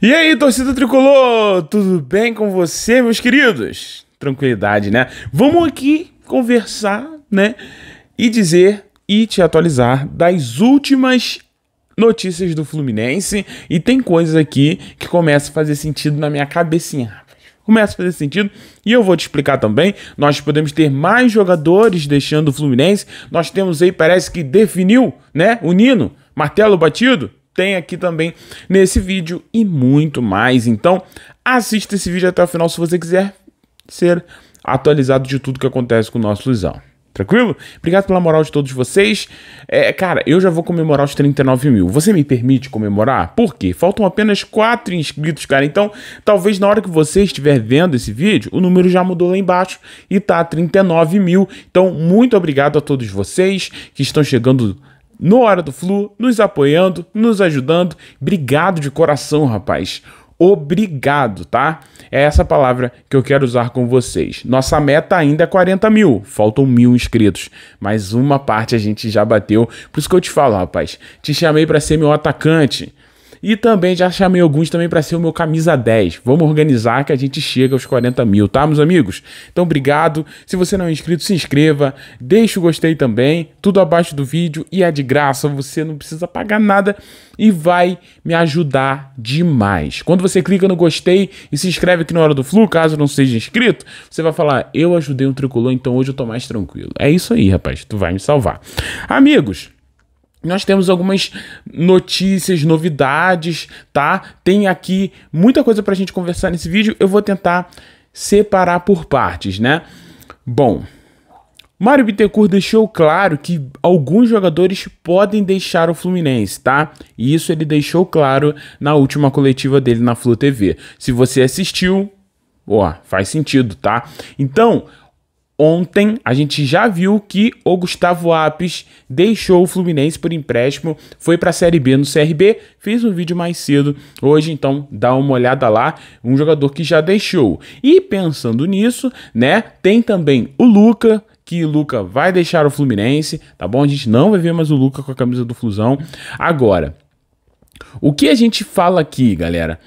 E aí, torcida tricolor, tudo bem com você, meus queridos? Tranquilidade, né? Vamos aqui conversar, né? E dizer e te atualizar das últimas notícias do Fluminense. E tem coisas aqui que começam a fazer sentido na minha cabecinha. Começa a fazer sentido e eu vou te explicar também. Nós podemos ter mais jogadores deixando o Fluminense. Nós temos aí, parece que definiu, né? O Nino, martelo batido, tem aqui também nesse vídeo e muito mais. Então, assista esse vídeo até o final se você quiser ser atualizado de tudo que acontece com o nosso Luizão. Tranquilo? Obrigado pela moral de todos vocês. É, cara, eu já vou comemorar os 39 mil. Você me permite comemorar? Por quê? Faltam apenas 4 inscritos, cara. Então, talvez na hora que você estiver vendo esse vídeo, o número já mudou lá embaixo e tá 39 mil. Então, muito obrigado a todos vocês que estão chegando no Hora do Flu, nos apoiando, nos ajudando. Obrigado de coração, rapaz. Obrigado, tá? É essa palavra que eu quero usar com vocês. Nossa meta ainda é 40 mil, faltam mil inscritos, mas uma parte a gente já bateu. Por isso que eu te falo, rapaz. Te chamei para ser meu atacante e também já chamei alguns também para ser o meu camisa 10. Vamos organizar que a gente chega aos 40 mil, tá, meus amigos? Então, obrigado. Se você não é inscrito, se inscreva. Deixa o gostei também. Tudo abaixo do vídeo e é de graça. Você não precisa pagar nada e vai me ajudar demais. Quando você clica no gostei e se inscreve aqui na Hora do Flu, caso não seja inscrito, você vai falar: Eu ajudei um tricolor, então hoje eu tô mais tranquilo. É isso aí, rapaz. Tu vai me salvar. Amigos, nós temos algumas notícias, novidades, tá? Tem aqui muita coisa para a gente conversar nesse vídeo. Eu vou tentar separar por partes, né? Bom, Mário Bittencourt deixou claro que alguns jogadores podem deixar o Fluminense, tá? E isso ele deixou claro na última coletiva dele na Flu TV. Se você assistiu, ó, faz sentido, tá? Então, Ontem a gente já viu que o Gustavo Apes deixou o Fluminense por empréstimo, foi para a Série B no CRB, fiz um vídeo mais cedo hoje, então dá uma olhada lá, um jogador que já deixou. E pensando nisso, né, tem também o Luca, que o Luca vai deixar o Fluminense, tá bom? A gente não vai ver mais o Luca com a camisa do Flusão. Agora, o que a gente fala aqui, galera,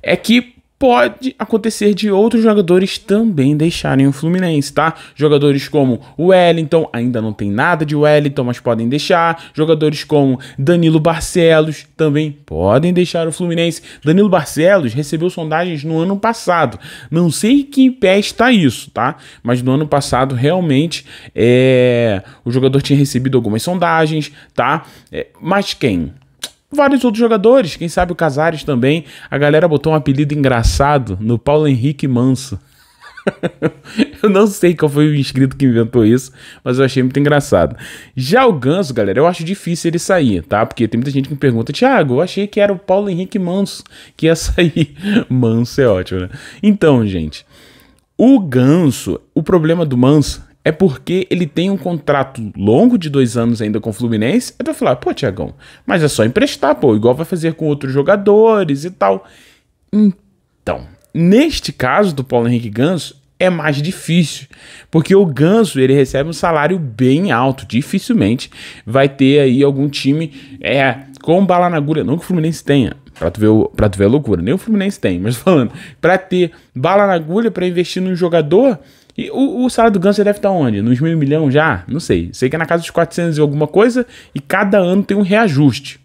é que pode acontecer de outros jogadores também deixarem o Fluminense, tá? Jogadores como Wellington, ainda não tem nada de Wellington, mas podem deixar. Jogadores como Danilo Barcelos também podem deixar o Fluminense. Danilo Barcelos recebeu sondagens no ano passado. Não sei que pé está isso, tá? Mas no ano passado realmente é... o jogador tinha recebido algumas sondagens, tá? É... Mas quem? vários outros jogadores, quem sabe o Casares também. A galera botou um apelido engraçado no Paulo Henrique Manso. eu não sei qual foi o inscrito que inventou isso, mas eu achei muito engraçado. Já o Ganso, galera, eu acho difícil ele sair, tá? Porque tem muita gente que me pergunta, Thiago, eu achei que era o Paulo Henrique Manso que ia sair. Manso é ótimo, né? Então, gente, o Ganso, o problema do Manso é porque ele tem um contrato longo de dois anos ainda com o Fluminense. É aí vai falar, pô, Tiagão, mas é só emprestar, pô, igual vai fazer com outros jogadores e tal. Então, neste caso do Paulo Henrique Ganso, é mais difícil, porque o Ganso ele recebe um salário bem alto, dificilmente vai ter aí algum time é, com bala na agulha, não que o Fluminense tenha, Pra tu, ver pra tu ver a loucura. Nem o Fluminense tem, mas falando. Pra ter bala na agulha para investir num jogador, e o, o salário do Ganso deve estar onde? Nos mil milhões já? Não sei. Sei que é na casa dos 400 e alguma coisa, e cada ano tem um reajuste.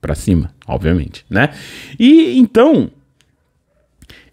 para cima, obviamente, né? E então,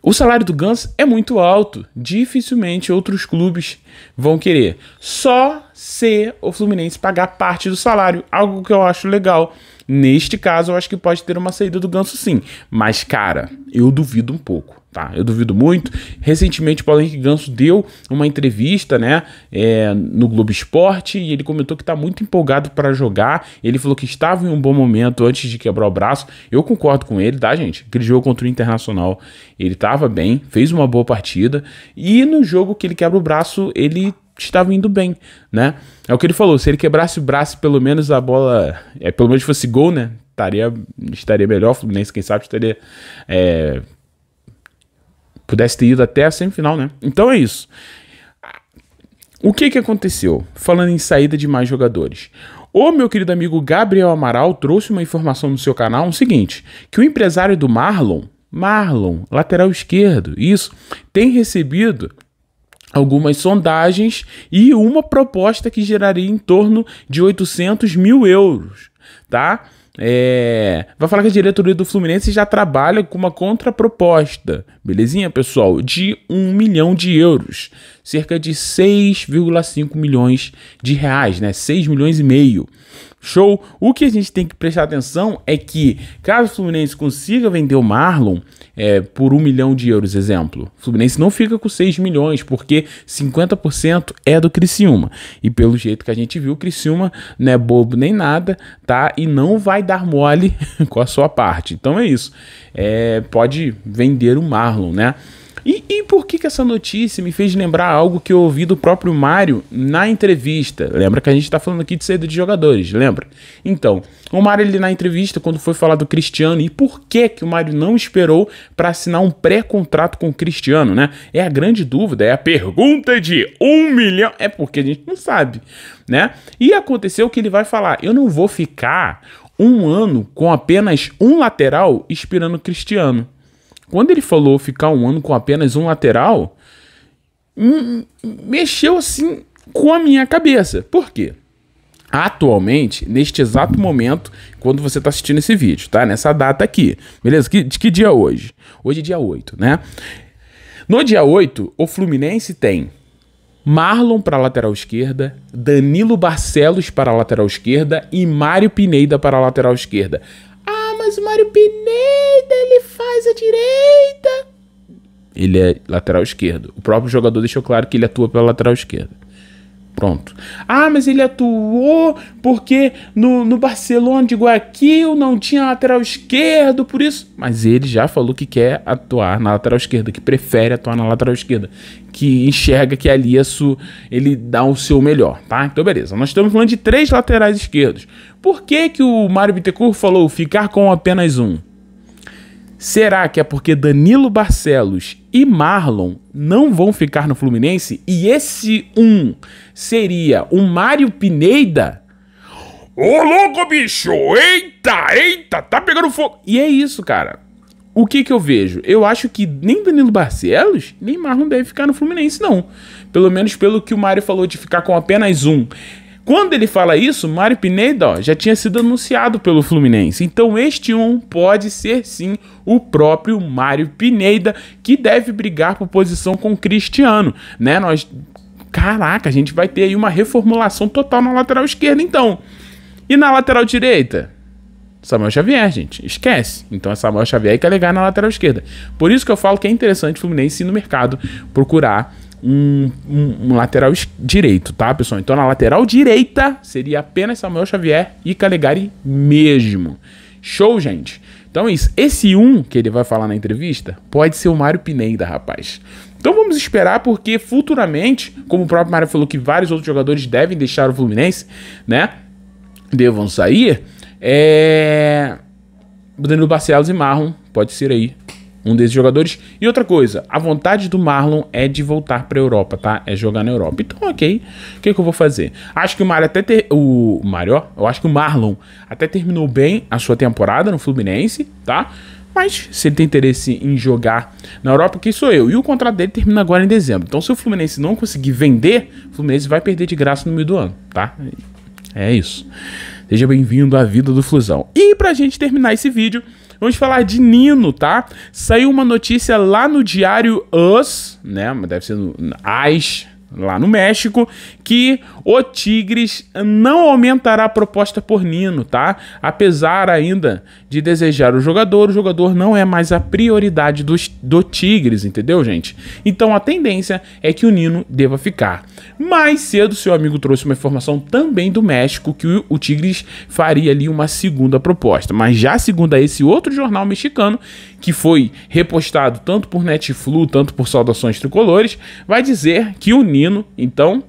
o salário do Ganso é muito alto, dificilmente outros clubes vão querer. Só se o Fluminense pagar parte do salário, algo que eu acho legal. Neste caso, eu acho que pode ter uma saída do Ganso sim, mas cara, eu duvido um pouco. Tá, eu duvido muito. Recentemente, o Paulo Henrique Ganso deu uma entrevista, né, é, no Globo Esporte e ele comentou que está muito empolgado para jogar. Ele falou que estava em um bom momento antes de quebrar o braço. Eu concordo com ele, tá, gente? Aquele jogo contra o Internacional, ele estava bem, fez uma boa partida e no jogo que ele quebra o braço, ele estava indo bem, né? É o que ele falou. Se ele quebrasse o braço, pelo menos a bola, é, pelo menos fosse gol, né? Estaria, estaria melhor. O Fluminense, quem sabe, estaria é, pudesse ter ido até a semifinal, né? Então é isso. O que que aconteceu? Falando em saída de mais jogadores. O meu querido amigo Gabriel Amaral trouxe uma informação no seu canal, o um seguinte, que o empresário do Marlon, Marlon, lateral esquerdo, isso, tem recebido algumas sondagens e uma proposta que geraria em torno de 800 mil euros, tá? é, vai falar que a diretoria do Fluminense já trabalha com uma contraproposta, belezinha, pessoal? De 1 milhão de euros, cerca de 6,5 milhões de reais, né? 6 milhões e meio. Show? O que a gente tem que prestar atenção é que, caso o Fluminense consiga vender o Marlon é, por um milhão de euros, exemplo, o Fluminense não fica com 6 milhões, porque 50% é do Criciúma. E pelo jeito que a gente viu, o Criciúma não é bobo nem nada, tá? E não vai dar mole com a sua parte. Então é isso. É, pode vender o Marlon, né? E, e por que, que essa notícia me fez lembrar algo que eu ouvi do próprio Mário na entrevista? Lembra que a gente está falando aqui de saída de jogadores, lembra? Então, o Mário ele na entrevista, quando foi falar do Cristiano, e por que, que o Mário não esperou para assinar um pré-contrato com o Cristiano, né? É a grande dúvida, é a pergunta de um milhão. É porque a gente não sabe, né? E aconteceu que ele vai falar: eu não vou ficar um ano com apenas um lateral esperando o Cristiano. Quando ele falou ficar um ano com apenas um lateral, mexeu assim com a minha cabeça. Por quê? Atualmente, neste exato momento, quando você está assistindo esse vídeo, tá? Nessa data aqui. Beleza? Que, de que dia é hoje? Hoje é dia 8, né? No dia 8, o Fluminense tem Marlon para lateral esquerda, Danilo Barcelos para lateral esquerda e Mário Pineda para lateral esquerda mas Mário Pineda, ele faz a direita. Ele é lateral esquerdo. O próprio jogador deixou claro que ele atua pela lateral esquerda. Pronto. Ah, mas ele atuou porque no, no Barcelona de Guayaquil não tinha lateral esquerdo, por isso. Mas ele já falou que quer atuar na lateral esquerda, que prefere atuar na lateral esquerda, que enxerga que ali isso, é ele dá o seu melhor, tá? Então, beleza. Nós estamos falando de três laterais esquerdos. Por que, que o Mário Bittencourt falou ficar com apenas um? Será que é porque Danilo Barcelos e Marlon não vão ficar no Fluminense? E esse um seria o Mário Pineda? Ô louco, bicho! Eita, eita, tá pegando fogo! E é isso, cara. O que que eu vejo? Eu acho que nem Danilo Barcelos, nem Marlon deve ficar no Fluminense, não. Pelo menos pelo que o Mário falou de ficar com apenas um. Quando ele fala isso, Mário Pineda ó, já tinha sido anunciado pelo Fluminense. Então este um pode ser sim o próprio Mário Pineda que deve brigar por posição com Cristiano, né? Nós Caraca, a gente vai ter aí uma reformulação total na lateral esquerda então. E na lateral direita? Samuel Xavier, gente. Esquece. Então é Samuel Xavier que é legal na lateral esquerda. Por isso que eu falo que é interessante o Fluminense ir no mercado procurar um, um, um lateral direito, tá, pessoal? Então na lateral direita seria apenas Samuel Xavier e Calegari mesmo. Show, gente? Então é isso. Esse um que ele vai falar na entrevista pode ser o Mário Pineda, rapaz. Então vamos esperar, porque futuramente, como o próprio Mário falou que vários outros jogadores devem deixar o Fluminense, né? Devam sair. É. Danilo Barcelos e Marron pode ser aí um desses jogadores. E outra coisa, a vontade do Marlon é de voltar para a Europa, tá? É jogar na Europa. Então, ok, o que, é que, eu vou fazer? Acho que o Mário até... Ter... O Mário, ó, eu acho que o Marlon até terminou bem a sua temporada no Fluminense, tá? Mas se ele tem interesse em jogar na Europa, quem sou eu? E o contrato dele termina agora em dezembro. Então, se o Fluminense não conseguir vender, o Fluminense vai perder de graça no meio do ano, tá? É isso. Seja bem-vindo à vida do Flusão. E pra gente terminar esse vídeo, Vamos falar de Nino, tá? Saiu uma notícia lá no diário Us, né? Deve ser no As, lá no México, que o Tigres não aumentará a proposta por Nino, tá? Apesar ainda de desejar o jogador, o jogador não é mais a prioridade do, do Tigres, entendeu, gente? Então a tendência é que o Nino deva ficar. Mais cedo, seu amigo trouxe uma informação também do México que o, o Tigres faria ali uma segunda proposta, mas já segundo a esse outro jornal mexicano, que foi repostado tanto por Netflu, tanto por Saudações Tricolores, vai dizer que o Nino então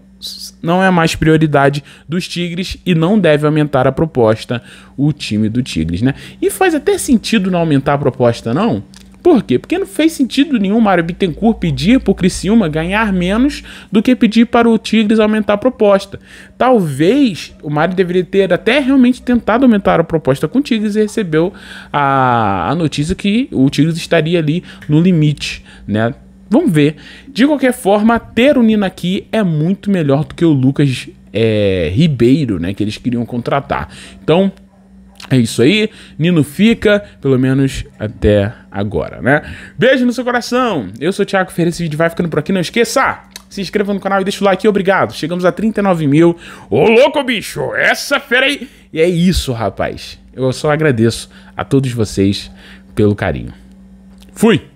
não é mais prioridade dos Tigres e não deve aumentar a proposta o time do Tigres, né? E faz até sentido não aumentar a proposta, não? Por quê? Porque não fez sentido nenhum Mário Bittencourt pedir para o Criciúma ganhar menos do que pedir para o Tigres aumentar a proposta. Talvez o Mário deveria ter até realmente tentado aumentar a proposta com o Tigres e recebeu a, a notícia que o Tigres estaria ali no limite, né? Vamos ver. De qualquer forma, ter o Nina aqui é muito melhor do que o Lucas é, Ribeiro, né? Que eles queriam contratar. Então, é isso aí. Nino fica, pelo menos até agora, né? Beijo no seu coração. Eu sou o Thiago Ferreira. Esse vídeo vai ficando por aqui. Não esqueça! Se inscreva no canal e deixa o like. Obrigado. Chegamos a 39 mil. Ô, louco, bicho! Essa fera aí! E é isso, rapaz. Eu só agradeço a todos vocês pelo carinho. Fui!